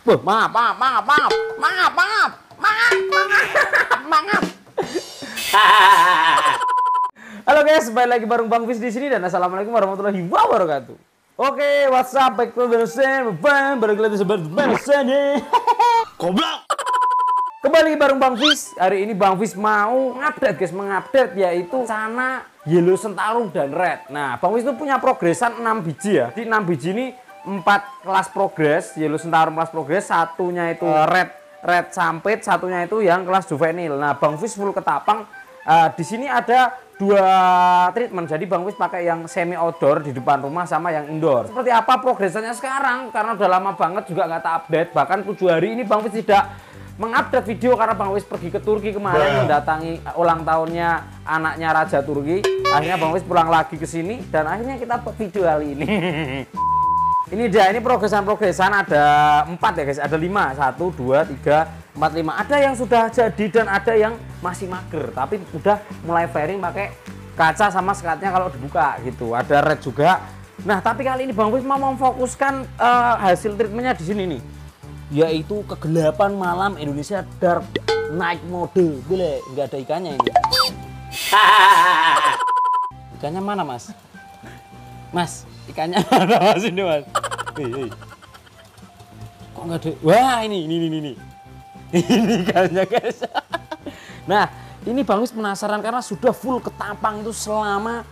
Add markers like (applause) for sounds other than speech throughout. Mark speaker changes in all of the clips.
Speaker 1: Wah, maaf, maaf, maaf, maaf, maaf, maaf, maaf, maaf, maaf. Halo guys, kembali lagi bareng Bang Fis di sini dan assalamualaikum warahmatullahi wabarakatuh. Oke, what's up? Back to the same, bang. Balik lagi sebarang sini. Ya. Goblok. Kembali bareng Bang Fis. Hari ini Bang Fis mau ngupdate guys, mengupdate yaitu sana Yellow Sentarum dan Red. Nah, Bang Fis itu punya progresan 6 biji ya. Di 6 biji ini empat kelas progres, yellow ya sentarum kelas progres, satunya itu uh, red red sampit, satunya itu yang kelas juvenil. Nah, Bang fish full ketapang. Uh, di sini ada dua treatment. Jadi Bang Wis pakai yang semi outdoor di depan rumah sama yang indoor. Seperti apa progresannya sekarang? Karena udah lama banget juga nggak tak update. Bahkan tujuh hari ini Bang Wis tidak mengupdate video karena Bang Wis pergi ke Turki kemarin iya. mendatangi ulang tahunnya anaknya Raja Turki. Akhirnya Bang Wis pulang lagi ke sini dan akhirnya kita video kali ini. (laughs) Ini dia, ini progresan-progresan ada empat ya guys, ada lima, satu, dua, tiga, empat, lima. Ada yang sudah jadi dan ada yang masih mager, tapi udah mulai fairing pakai kaca sama sekatnya kalau dibuka gitu. Ada red juga. Nah, tapi kali ini Bang Wisma memfokuskan uh, hasil treatmentnya di sini nih, yaitu kegelapan malam Indonesia dark night mode. Boleh, nggak ada ikannya ini. (laughs) Ikannya mana mas? Mas, ikannya (laughs) ada mas ini mas? Hei, hei. Kok nggak ada? Wah ini, ini, ini, ini. (laughs) Ini ikannya guys. (laughs) Nah, ini bangus penasaran karena sudah full ketapang itu selama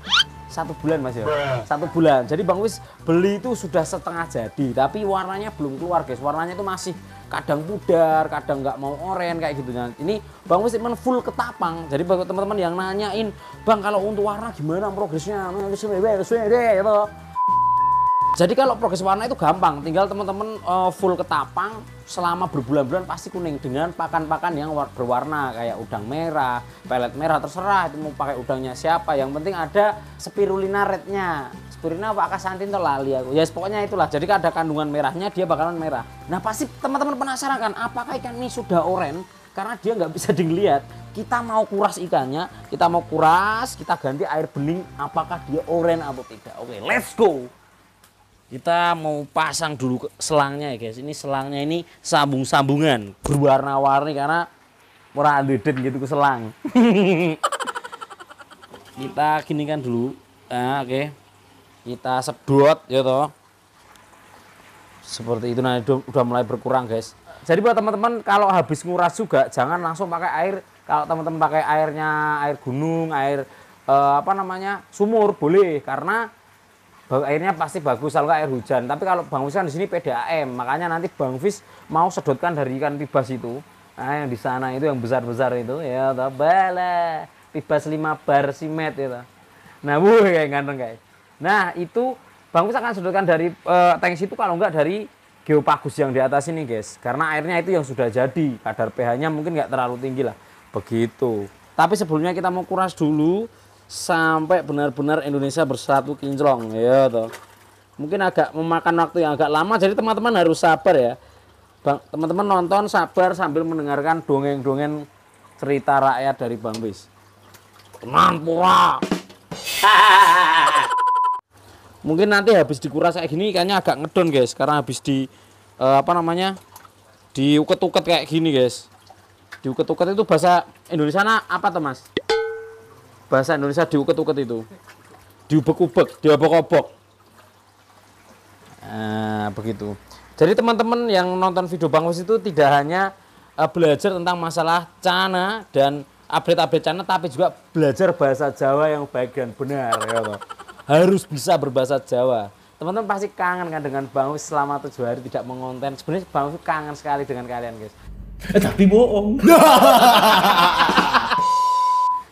Speaker 1: satu bulan mas ya satu bulan jadi bang Wis beli itu sudah setengah jadi tapi warnanya belum keluar guys warnanya itu masih kadang pudar kadang nggak mau oren kayak gitu nah, ini bang Wis emang full ketapang jadi bagi teman-teman yang nanyain bang kalau untuk warna gimana progresnya ya jadi kalau progres warna itu gampang, tinggal teman-teman uh, full ketapang selama berbulan-bulan pasti kuning dengan pakan-pakan yang berwarna kayak udang merah, pelet merah terserah itu mau pakai udangnya siapa. Yang penting ada spirulina rednya. Spirulina apa akasantin tuh lali aku. Ya pokoknya itulah. Jadi kalau ada kandungan merahnya dia bakalan merah. Nah pasti teman-teman penasaran kan apakah ikan ini sudah oren karena dia nggak bisa (laughs) dilihat. Kita mau kuras ikannya, kita mau kuras, kita ganti air bening apakah dia oren atau tidak. Oke, okay, let's go kita mau pasang dulu selangnya ya guys ini selangnya ini sambung-sambungan berwarna-warni karena murah dedet gitu ke selang (laughs) kita gini kan dulu nah, oke okay. kita sedot ya toh seperti itu nah udah mulai berkurang guys jadi buat teman-teman kalau habis nguras juga jangan langsung pakai air kalau teman-teman pakai airnya air gunung air eh, apa namanya sumur boleh karena bau airnya pasti bagus kalau air hujan. Tapi kalau Bang Fis kan di sini PDAM, makanya nanti Bang Fis mau sedotkan dari ikan pibas itu. Nah, yang di sana itu yang besar-besar itu ya tabala pibas lima bar simet itu. Ya nah, wuh kayak ganteng guys. Nah, itu Bang Fis akan sedotkan dari uh, eh, tank situ kalau enggak dari geopagus yang di atas ini guys karena airnya itu yang sudah jadi kadar pH nya mungkin nggak terlalu tinggi lah begitu tapi sebelumnya kita mau kuras dulu sampai benar-benar Indonesia bersatu kinclong ya toh. Mungkin agak memakan waktu yang agak lama jadi teman-teman harus sabar ya. Teman-teman nonton sabar sambil mendengarkan dongeng-dongeng cerita rakyat dari Bang Bis. Mampura. (laughs) Mungkin nanti habis dikuras kayak gini kayaknya agak ngedon guys karena habis di uh, apa namanya? diuket-uket kayak gini guys. Diuket-uket itu bahasa Indonesia apa tuh Mas? bahasa Indonesia diuket-uket itu diubek-ubek diobok-obok nah, begitu jadi teman-teman yang nonton video Bang Wis itu tidak hanya uh, belajar tentang masalah cana dan update-update cana tapi juga belajar bahasa Jawa yang baik dan benar ya toh. Harus bisa berbahasa Jawa. Teman-teman pasti kangen kan dengan Bang Wis selama tujuh hari tidak mengonten. Sebenarnya Bang Wis kangen sekali dengan kalian, guys. Eh, tapi bohong. (laughs)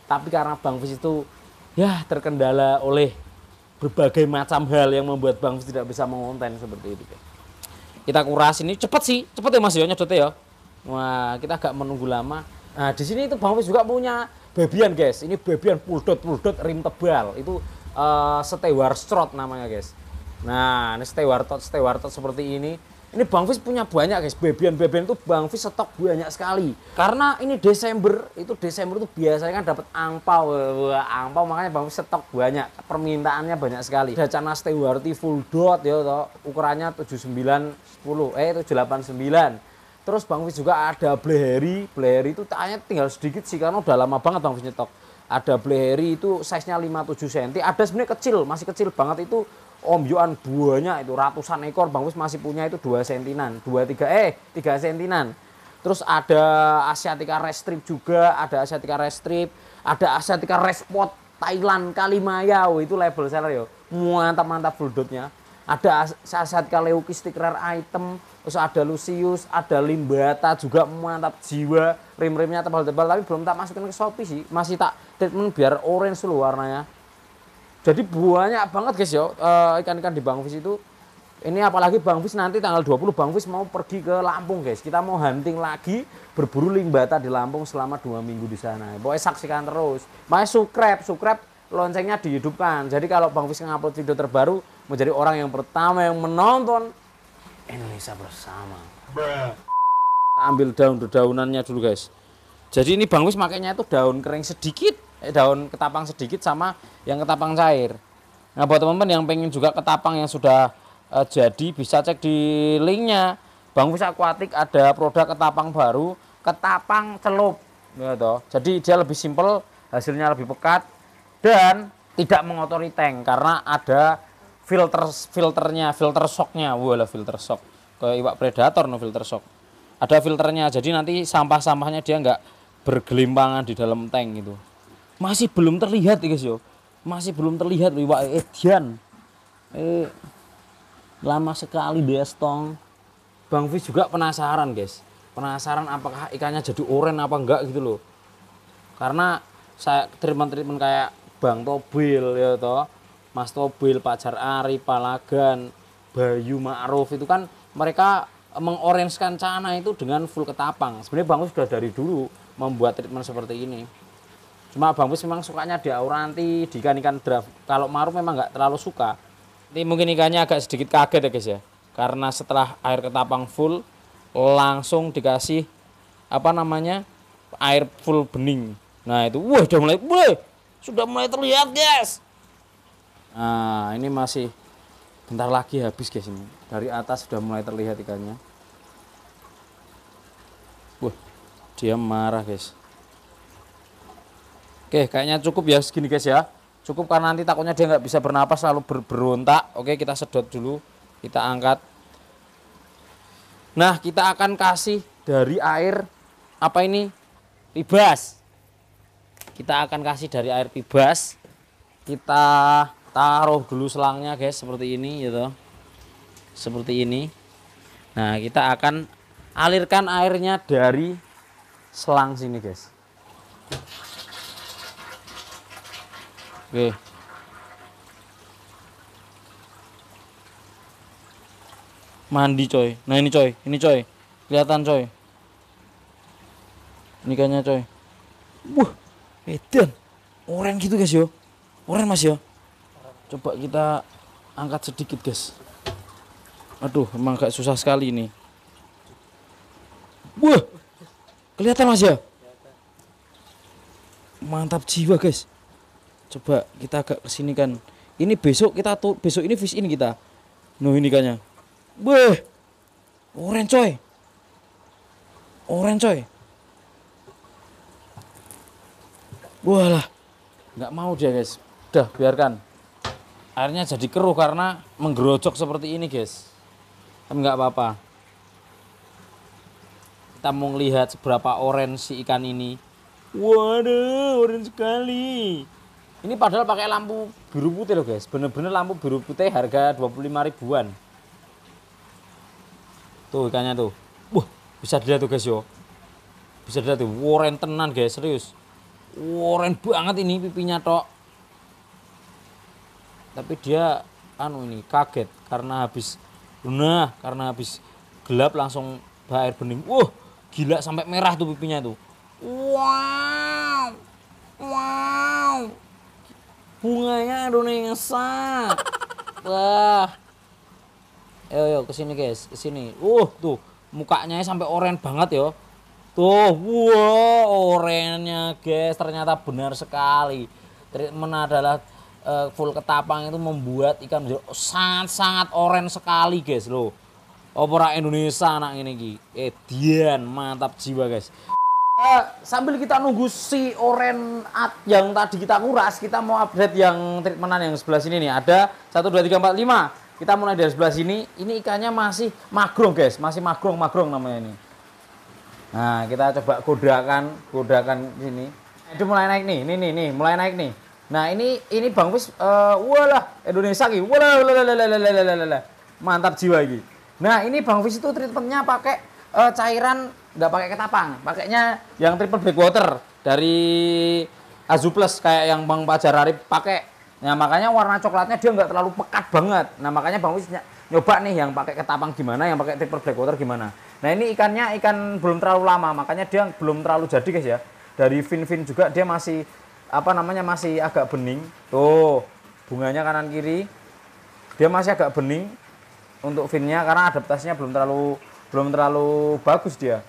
Speaker 1: tapi karena Bang Fis itu ya terkendala oleh berbagai macam hal yang membuat Bang Fis tidak bisa mengonten seperti itu. Kita kuras ini cepet sih, cepet ya Mas ya ya. Wah, kita agak menunggu lama. Nah, di sini itu Bang Fis juga punya bebian, guys. Ini bebian puldot puldot rim tebal. Itu uh, eh, strot Strot namanya guys. Nah, ini setewar tot setewar tot seperti ini ini Bang Fis punya banyak guys, bebian-bebian itu Bang Fis stok banyak sekali. Karena ini Desember, itu Desember itu biasanya kan dapat angpau, eh, Wah, angpau makanya Bang Fis stok banyak, permintaannya banyak sekali. Dacana Stewarty full dot ya toh, ukurannya 79 10 eh 789. Terus Bang Fis juga ada Bleheri. Bleheri itu tanya tinggal sedikit sih karena udah lama banget Bang Fis nyetok. Ada Bleheri itu size-nya 57 cm. Ada sebenarnya kecil, masih kecil banget itu ombyoan buahnya itu ratusan ekor Bang Wis masih punya itu dua sentinan, dua tiga eh tiga sentinan. Terus ada Asiatica Restrip juga, ada Asiatica Restrip, ada Asiatica Respot Thailand Kalimaya, oh, itu label seller yo. Mantap-mantap bulldotnya. Ada Asiatica leukistik Rare Item, terus ada Lucius, ada Limbata juga mantap jiwa. Rim-rimnya tebal-tebal tapi belum tak masukin ke Shopee sih. Masih tak treatment biar orange dulu warnanya jadi banyak banget guys ya ikan-ikan di Bang Fis itu. Ini apalagi Bang Fis nanti tanggal 20 Bang Fis mau pergi ke Lampung guys. Kita mau hunting lagi berburu limbata di Lampung selama dua minggu di sana. Pokoknya saksikan terus. Makanya subscribe, subscribe loncengnya dihidupkan. Jadi kalau Bang Fis ngupload video terbaru menjadi orang yang pertama yang menonton Indonesia bersama. Ambil daun-daunannya dulu guys. Jadi ini Bang Wis makanya itu daun kering sedikit Eh, daun ketapang sedikit sama yang ketapang cair. Nah, buat teman-teman yang pengen juga ketapang yang sudah e, jadi bisa cek di linknya. Bang Fis Aquatic ada produk ketapang baru, ketapang celup. Gitu. Jadi dia lebih simple, hasilnya lebih pekat dan tidak mengotori tank karena ada filter filternya, filter shocknya. wala filter shock. ke iwak predator no filter shock. Ada filternya, jadi nanti sampah-sampahnya dia nggak bergelimpangan di dalam tank gitu masih belum terlihat guys yo masih belum terlihat iwak edian eh, eh lama sekali destong Bang Fis juga penasaran guys penasaran apakah ikannya jadi oren apa enggak gitu loh karena saya treatment-treatment kayak Bang Tobil ya toh Mas Tobil, Pajar Ari, Palagan, Bayu Ma'ruf itu kan mereka mengorenskan cana itu dengan full ketapang. Sebenarnya Bang sudah dari dulu membuat treatment seperti ini. Cuma Bang Pus memang sukanya di auranti, di ikan-ikan draft. Kalau maru memang nggak terlalu suka. Ini mungkin ikannya agak sedikit kaget ya guys ya. Karena setelah air ketapang full, langsung dikasih apa namanya air full bening. Nah itu, wah sudah mulai, wah sudah mulai terlihat guys. Nah ini masih bentar lagi habis guys ini. Dari atas sudah mulai terlihat ikannya. Wah dia marah guys. Oke, kayaknya cukup ya segini guys ya. Cukup karena nanti takutnya dia nggak bisa bernapas lalu ber berontak. Oke, kita sedot dulu. Kita angkat. Nah, kita akan kasih dari air apa ini? Pibas. Kita akan kasih dari air pibas. Kita taruh dulu selangnya guys seperti ini gitu. Seperti ini. Nah, kita akan alirkan airnya dari selang sini guys. Oke. Mandi coy. Nah ini coy, ini coy. Kelihatan coy. Ini kayaknya coy. Wah, edan. Oren gitu guys yo. Oren mas yo. Coba kita angkat sedikit guys. Aduh, emang gak susah sekali ini. Wah, kelihatan mas ya? Mantap jiwa guys coba kita agak kesini kan ini besok kita tuh besok ini fish in kita no ini kayaknya beh orange coy orange coy walah nggak mau dia guys udah biarkan airnya jadi keruh karena menggerocok seperti ini guys tapi kan nggak apa-apa kita mau lihat seberapa orange si ikan ini waduh orange sekali ini padahal pakai lampu biru putih loh guys. Bener-bener lampu biru putih harga 25 ribuan. Tuh ikannya tuh. Wah, bisa dilihat tuh guys yo. Bisa dilihat tuh, woren tenan guys, serius. woren banget ini pipinya tok. Tapi dia anu ini kaget karena habis nah karena habis gelap langsung air bening. Wah, gila sampai merah tuh pipinya tuh. Wow. Wow. Bunganya aduh ngesak. Wah. Yo yo kesini guys, kesini. Uh tuh mukanya sampai oranye banget yo. Tuh, wow orennya guys ternyata benar sekali. Treatment adalah uh, full ketapang itu membuat ikan menjadi sangat-sangat oranye sekali guys loh. Opera Indonesia anak ini ki. Eh mantap jiwa guys. Eh, sambil kita nunggu si oren at yang tadi kita kuras, kita mau update yang treatmentan yang sebelah sini nih. Ada 1 2 3 4 5. Kita mulai dari sebelah sini. Ini ikannya masih magrong, guys. Masih magrong, magrong namanya ini. Nah, kita coba godakan, godakan sini. Itu mulai naik nih. Nih nih nih, mulai naik nih. Nah, ini ini Bang Wis uh, walah Indonesia ki. Walah, walah, walah, walah, walah, walah. Mantap jiwa iki. Nah, ini Bang Wis itu treatmentnya pakai uh, cairan nggak pakai ketapang, pakainya yang triple backwater dari Azu Plus kayak yang Bang Pajar Arif pakai. Nah, makanya warna coklatnya dia nggak terlalu pekat banget. Nah, makanya Bang Wis nyoba nih yang pakai ketapang gimana, yang pakai triple backwater gimana. Nah, ini ikannya ikan belum terlalu lama, makanya dia belum terlalu jadi, guys ya. Dari fin-fin juga dia masih apa namanya masih agak bening. Tuh, bunganya kanan kiri. Dia masih agak bening untuk finnya karena adaptasinya belum terlalu belum terlalu bagus dia.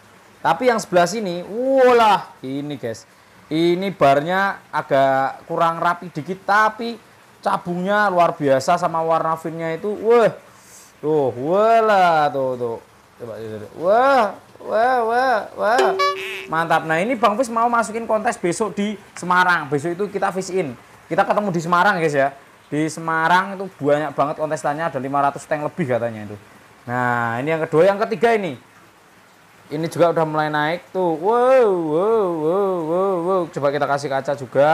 Speaker 1: Tapi yang sebelah sini, walah, ini guys. Ini barnya agak kurang rapi dikit tapi cabungnya luar biasa sama warna finnya itu. Wah. Tuh, lah, tuh tuh. Coba Wah, wah, wah, wah. Mantap. Nah, ini Bang Fis mau masukin kontes besok di Semarang. Besok itu kita fish in. Kita ketemu di Semarang, guys ya. Di Semarang itu banyak banget kontestannya ada 500 tank lebih katanya itu. Nah, ini yang kedua, yang ketiga ini ini juga udah mulai naik tuh wow wow wow wow, wow. coba kita kasih kaca juga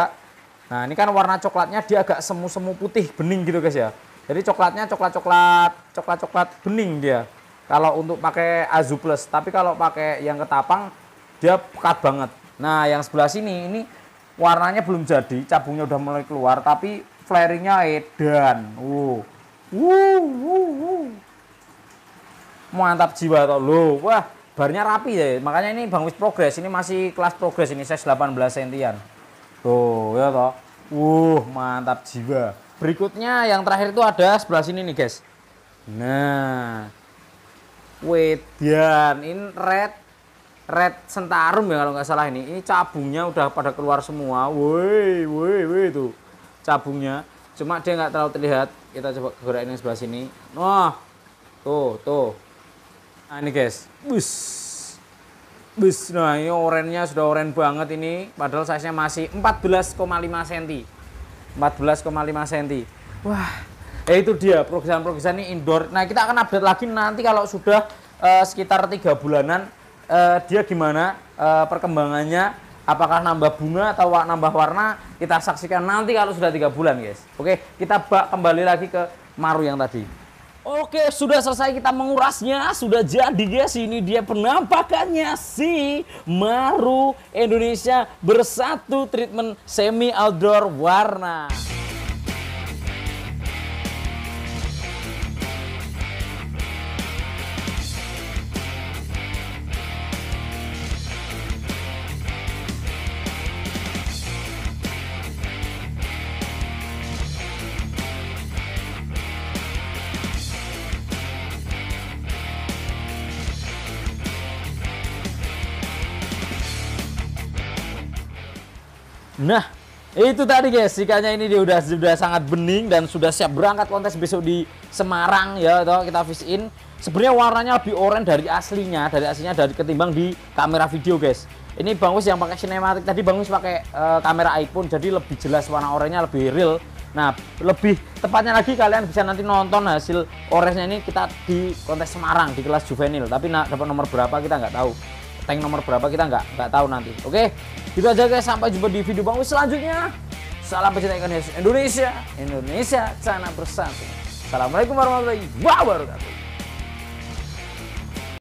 Speaker 1: nah ini kan warna coklatnya dia agak semu-semu putih bening gitu guys ya jadi coklatnya coklat-coklat coklat-coklat bening dia kalau untuk pakai azu plus tapi kalau pakai yang ketapang dia pekat banget nah yang sebelah sini ini warnanya belum jadi cabungnya udah mulai keluar tapi flaringnya edan wow wow wow, wow. mantap jiwa toh lo wah barnya rapi ya makanya ini bang wis progres ini masih kelas progres ini size 18 sentian tuh ya toh uh mantap jiwa berikutnya yang terakhir itu ada sebelah sini nih guys nah wedan ini red red sentarum ya kalau nggak salah ini ini cabungnya udah pada keluar semua woi woi woi tuh cabungnya cuma dia nggak terlalu terlihat kita coba gerakin yang sebelah sini wah tuh tuh Nah ini guys, bus. Bus, nah ini orennya sudah oren banget ini. Padahal size-nya masih 14,5 cm. 14,5 cm. Wah, ya itu dia progresan-progresan ini indoor. Nah kita akan update lagi nanti kalau sudah uh, sekitar tiga bulanan uh, dia gimana uh, perkembangannya. Apakah nambah bunga atau nambah warna kita saksikan nanti kalau sudah tiga bulan guys. Oke, kita bak kembali lagi ke Maru yang tadi. Oke, sudah selesai kita mengurasnya, sudah jadi guys. Ini dia penampakannya si Maru Indonesia bersatu treatment semi outdoor warna. Nah, itu tadi guys, sikanya ini dia udah sudah sangat bening dan sudah siap berangkat kontes besok di Semarang ya, toh kita fish in. Sebenarnya warnanya lebih oranye dari aslinya, dari aslinya dari ketimbang di kamera video guys. Ini bagus yang pakai sinematik tadi bagus pakai uh, kamera iPhone jadi lebih jelas warna oranye lebih real. Nah, lebih tepatnya lagi kalian bisa nanti nonton hasil orange ini kita di kontes Semarang di kelas juvenil, tapi nah, dapat nomor berapa kita nggak tahu tank nomor berapa kita nggak nggak tahu nanti. Oke, itu aja guys. Sampai jumpa di video Bang selanjutnya. Salam pecinta Indonesia, Indonesia, Indonesia sana bersatu. Assalamualaikum warahmatullahi wabarakatuh.